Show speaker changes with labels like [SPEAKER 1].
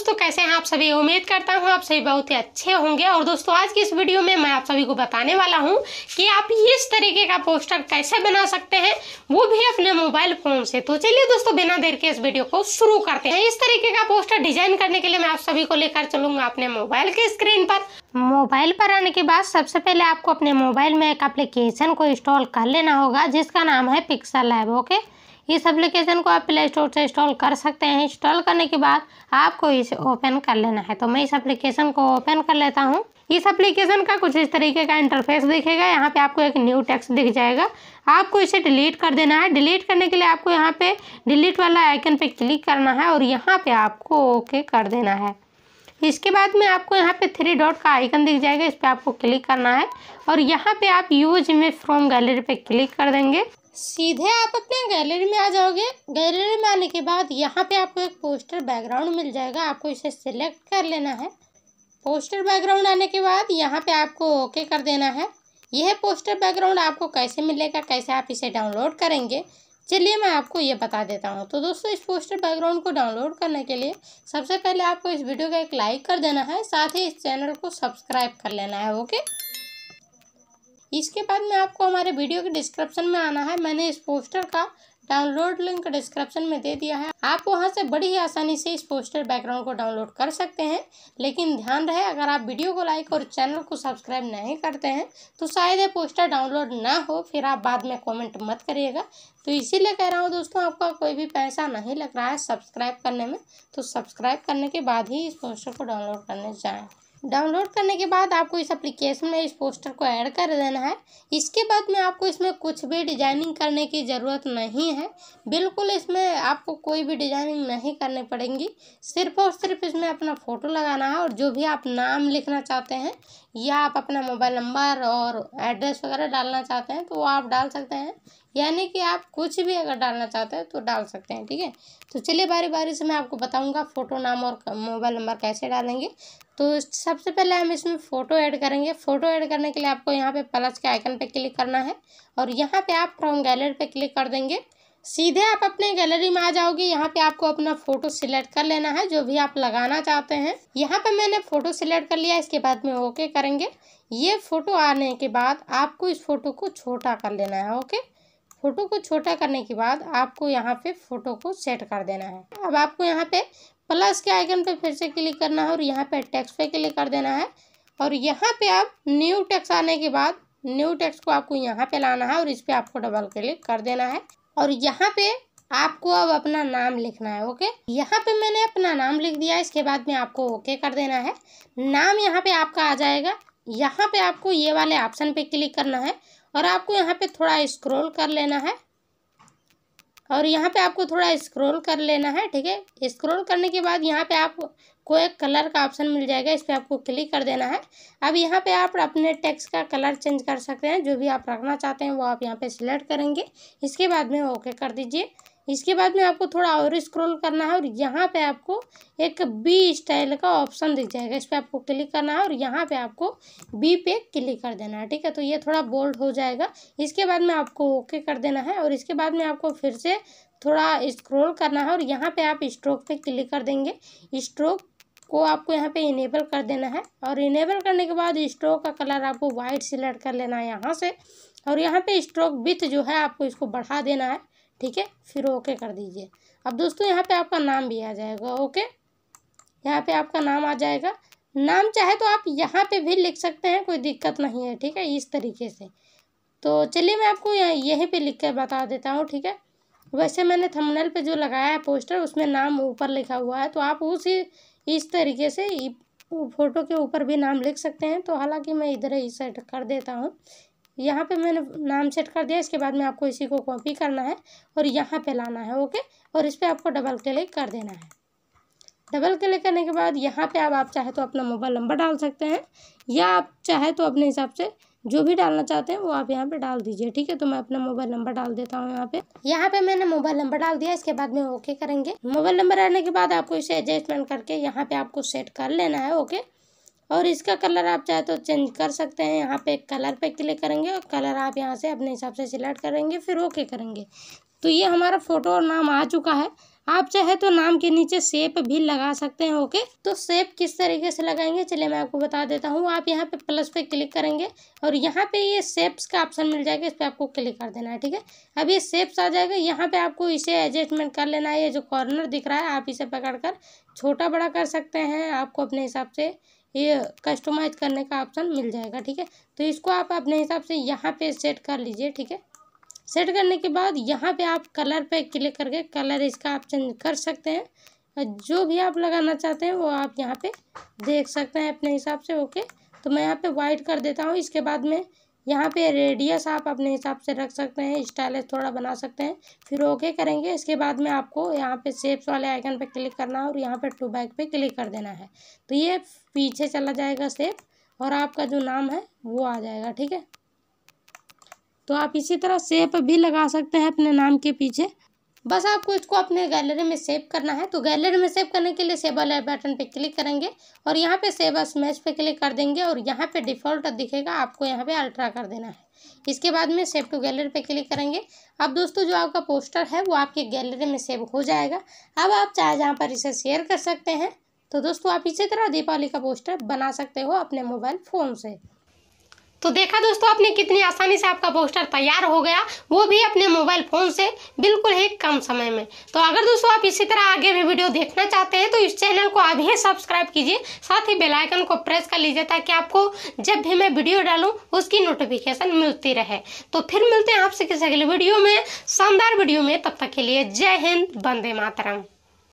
[SPEAKER 1] दोस्तों कैसे हैं आप सभी उम्मीद करता हूं आप सभी बहुत ही अच्छे होंगे और दोस्तों आज की इस वीडियो में मैं आप सभी को बताने वाला हूं कि आप इस तरीके का पोस्टर कैसे बना सकते हैं वो भी अपने मोबाइल फोन से तो चलिए दोस्तों बिना देर के इस वीडियो को शुरू करते हैं इस तरीके का पोस्टर डिजाइन करने के लिए मैं आप सभी को लेकर चलूंगा अपने मोबाइल के स्क्रीन पर मोबाइल पर आने के बाद सबसे पहले आपको अपने मोबाइल में एक अप्लीकेशन को इंस्टॉल कर लेना होगा जिसका नाम है पिक्सल लैब ओके इस एप्लीकेशन को आप प्ले स्टोर से इंस्टॉल कर सकते हैं इंस्टॉल करने के बाद आपको इसे ओपन कर लेना है तो मैं इस एप्लीकेशन को ओपन कर लेता हूँ इस एप्लीकेशन का कुछ इस तरीके का इंटरफेस दिखेगा यहाँ पे आपको एक न्यू टेक्स्ट दिख जाएगा आपको इसे डिलीट कर देना है डिलीट करने के लिए आपको यहाँ पे डिलीट वाला आइकन पे क्लिक करना है और यहाँ पे आपको ओके कर देना है इसके बाद में आपको यहाँ पे थ्री डॉट का आइकन दिख जाएगा इस पर आपको क्लिक करना है और यहाँ पे आप यूज इमेज फ्रॉम गैलरी पे क्लिक कर देंगे सीधे आप अपने गैलरी में आ जाओगे गैलरी में आने के बाद यहाँ पे आपको एक पोस्टर बैकग्राउंड मिल जाएगा आपको इसे सिलेक्ट कर लेना है पोस्टर बैकग्राउंड आने के बाद यहाँ पे आपको ओके कर देना है यह पोस्टर बैकग्राउंड आपको कैसे मिलेगा कैसे आप इसे डाउनलोड करेंगे चलिए मैं आपको ये बता देता हूँ तो दोस्तों इस पोस्टर बैकग्राउंड को डाउनलोड करने के लिए सबसे पहले आपको इस वीडियो का एक लाइक कर देना है साथ ही इस चैनल को सब्सक्राइब कर लेना है ओके इसके बाद में आपको हमारे वीडियो के डिस्क्रिप्शन में आना है मैंने इस पोस्टर का डाउनलोड लिंक डिस्क्रिप्शन में दे दिया है आप वहां से बड़ी ही आसानी से इस पोस्टर बैकग्राउंड को डाउनलोड कर सकते हैं लेकिन ध्यान रहे अगर आप वीडियो को लाइक और चैनल को सब्सक्राइब नहीं करते हैं तो शायद ये पोस्टर डाउनलोड ना हो फिर आप बाद में कमेंट मत करिएगा तो इसीलिए कह रहा हूँ दोस्तों आपका कोई भी पैसा नहीं लग रहा है सब्सक्राइब करने में तो सब्सक्राइब करने के बाद ही इस पोस्टर को डाउनलोड करने जाएँ डाउनलोड करने के बाद आपको इस एप्लीकेशन में इस पोस्टर को ऐड कर देना है इसके बाद में आपको इसमें कुछ भी डिजाइनिंग करने की ज़रूरत नहीं है बिल्कुल इसमें आपको कोई भी डिजाइनिंग नहीं करनी पड़ेगी सिर्फ और सिर्फ इसमें अपना फ़ोटो लगाना है और जो भी आप नाम लिखना चाहते हैं या आप अपना मोबाइल नंबर और एड्रेस वगैरह डालना चाहते हैं तो वो आप डाल सकते हैं यानी कि आप कुछ भी अगर डालना चाहते हैं तो डाल सकते हैं ठीक है तो चलिए बारी बारी से मैं आपको बताऊंगा फ़ोटो नाम और मोबाइल नंबर कैसे डालेंगे तो सबसे पहले हम इसमें फ़ोटो ऐड करेंगे फ़ोटो ऐड करने के लिए आपको यहाँ पे प्लस के आइकन पे क्लिक करना है और यहाँ पे आप फ्रॉम गैलरी पे क्लिक कर देंगे सीधे आप अपने गैलरी में आ जाओगे यहाँ पे आपको अपना फोटो सिलेक्ट कर लेना है जो भी आप लगाना चाहते हैं यहाँ पे मैंने फोटो सिलेक्ट कर लिया इसके बाद में ओके करेंगे ये फोटो आने के बाद आपको इस फोटो को छोटा कर लेना है ओके फोटो को छोटा करने के बाद आपको यहाँ पे फोटो को सेट कर देना है अब आपको यहाँ पे प्लस के आइकन पे फिर से क्लिक करना है और यहाँ पे टेक्स्ट पे क्लिक कर देना है और यहाँ पे आप न्यू टेक्स्ट आने के बाद न्यू टेक्स्ट को आपको यहाँ पे लाना है और इस पर आपको डबल क्लिक कर देना है और यहाँ पे आपको अब अपना नाम लिखना है ओके यहाँ पे मैंने अपना नाम लिख दिया इसके बाद में आपको ओके कर देना है नाम यहाँ पे आपका आ जाएगा यहाँ पे आपको ये वाले ऑप्शन पे क्लिक करना है और आपको यहाँ पे थोड़ा स्क्रॉल कर लेना है और यहाँ पे आपको थोड़ा स्क्रॉल कर लेना है ठीक है स्क्रॉल करने के बाद यहाँ पे को एक कलर का ऑप्शन मिल जाएगा इस पर आपको क्लिक कर देना है अब यहाँ पे आप अपने टेक्स का कलर चेंज कर सकते हैं जो भी आप रखना चाहते हैं वो आप यहाँ पे सिलेक्ट करेंगे इसके बाद में ओके कर दीजिए इसके बाद में आपको थोड़ा और स्क्रॉल करना है और यहाँ पे आपको एक बी स्टाइल का ऑप्शन दिख जाएगा इस पर आपको क्लिक करना है और यहाँ पे आपको बी पे क्लिक कर देना है ठीक है तो ये थोड़ा बोल्ड हो जाएगा इसके बाद में आपको ओके कर देना है और इसके बाद में आपको फिर से थोड़ा स्क्रॉल करना है और यहाँ पर आप स्ट्रोक पर क्लिक कर देंगे स्ट्रोक को आपको यहाँ पे इनेबल कर देना है और इनेबल करने के बाद स्ट्रोक का कलर आपको वाइट सिलेक्ट कर लेना है यहाँ से और यहाँ पे स्ट्रोक विथ जो है आपको इसको बढ़ा देना है ठीक है फिर ओके कर दीजिए अब दोस्तों यहाँ पे आपका नाम भी आ जाएगा ओके यहाँ पे आपका नाम आ जाएगा नाम चाहे तो आप यहाँ पे भी लिख सकते हैं कोई दिक्कत नहीं है ठीक है इस तरीके से तो चलिए मैं आपको यहाँ यहीं पर लिख कर बता देता हूँ ठीक है वैसे मैंने थंबनेल पे जो लगाया है पोस्टर उसमें नाम ऊपर लिखा हुआ है तो आप उसी इस तरीके से फ़ोटो के ऊपर भी नाम लिख सकते हैं तो हालांकि मैं इधर ही सेट कर देता हूँ यहाँ पे मैंने नाम सेट कर दिया इसके बाद में आपको इसी को कॉपी करना है और यहाँ पे लाना है ओके और इस पर आपको डबल क्लिक कर देना है डबल क्लिक करने के बाद यहाँ पे आप आप चाहे तो अपना मोबाइल नंबर डाल सकते हैं या आप चाहे तो अपने हिसाब से जो भी डालना चाहते हैं वो आप यहाँ पे डाल दीजिए ठीक है तो मैं अपना मोबाइल नंबर डाल देता हूँ यहाँ पे यहाँ पे मैंने मोबाइल नंबर डाल दिया इसके बाद में ओके करेंगे मोबाइल नंबर आने के बाद आपको इसे एडजस्टमेंट करके यहाँ पे आपको सेट कर लेना है ओके और इसका कलर आप चाहे तो चेंज कर सकते हैं यहाँ पे कलर पे क्लिक करेंगे और कलर आप यहाँ से अपने हिसाब से सिलेक्ट करेंगे फिर ओके करेंगे तो ये हमारा फ़ोटो और नाम आ चुका है आप चाहे तो नाम के नीचे सेप भी लगा सकते हैं ओके तो सेप किस तरीके से लगाएंगे चलिए मैं आपको बता देता हूँ आप यहाँ पे प्लस पे क्लिक करेंगे और यहाँ पे ये सेप्स का ऑप्शन मिल जाएगा इस पर आपको क्लिक कर देना है ठीक है अब ये सेप्स आ जाएगा यहाँ पे आपको इसे एडजस्टमेंट कर लेना है ये जो कॉर्नर दिख रहा है आप इसे पकड़ कर छोटा बड़ा कर सकते हैं आपको अपने हिसाब से ये कस्टमाइज करने का ऑप्शन मिल जाएगा ठीक है तो इसको आप अपने हिसाब से यहाँ पे सेट कर लीजिए ठीक है सेट करने के बाद यहाँ पे आप कलर पे क्लिक करके कलर इसका आप चेंज कर सकते हैं जो भी आप लगाना चाहते हैं वो आप यहाँ पे देख सकते हैं अपने हिसाब से ओके तो मैं यहाँ पे वाइट कर देता हूँ इसके बाद में यहाँ पे रेडियस आप अपने हिसाब से रख सकते हैं स्टाइल थोड़ा बना सकते हैं फिर ओके करेंगे इसके बाद में आपको यहाँ पे सेप्स वाले आइकन पे क्लिक करना है और यहाँ पे टू बैक पे क्लिक कर देना है तो ये पीछे चला जाएगा सेप और आपका जो नाम है वो आ जाएगा ठीक है तो आप इसी तरह सेप भी लगा सकते हैं अपने नाम के पीछे बस आपको इसको अपने गैलरी में सेव करना है तो गैलरी में सेव करने के लिए सेव वाले बटन पे क्लिक करेंगे और यहाँ पे सेव अस मैच पे क्लिक कर देंगे और यहाँ पे डिफ़ॉल्ट दिखेगा आपको यहाँ पे अल्ट्रा कर देना है इसके बाद में सेव टू गैलरी पे क्लिक करेंगे अब दोस्तों जो आपका पोस्टर है वो आपकी गैलरी में सेव हो जाएगा अब आप चाहे जहाँ पर इसे शेयर कर सकते हैं तो दोस्तों आप इसी तरह दीपावली का पोस्टर बना सकते हो अपने मोबाइल फ़ोन से तो देखा दोस्तों आपने कितनी आसानी से आपका पोस्टर तैयार हो गया वो भी अपने मोबाइल फ़ोन से बिल्कुल ही कम समय में तो अगर दोस्तों आप इसी तरह आगे भी वीडियो देखना चाहते हैं तो इस चैनल को अभी सब्सक्राइब कीजिए साथ ही बेलाइकन को प्रेस कर लीजिए ताकि आपको जब भी मैं वीडियो डालूं उसकी नोटिफिकेशन मिलती रहे तो फिर मिलते हैं आपसे किसी अगले वीडियो में शानदार वीडियो में तब तक के लिए जय हिंद बंदे मातरम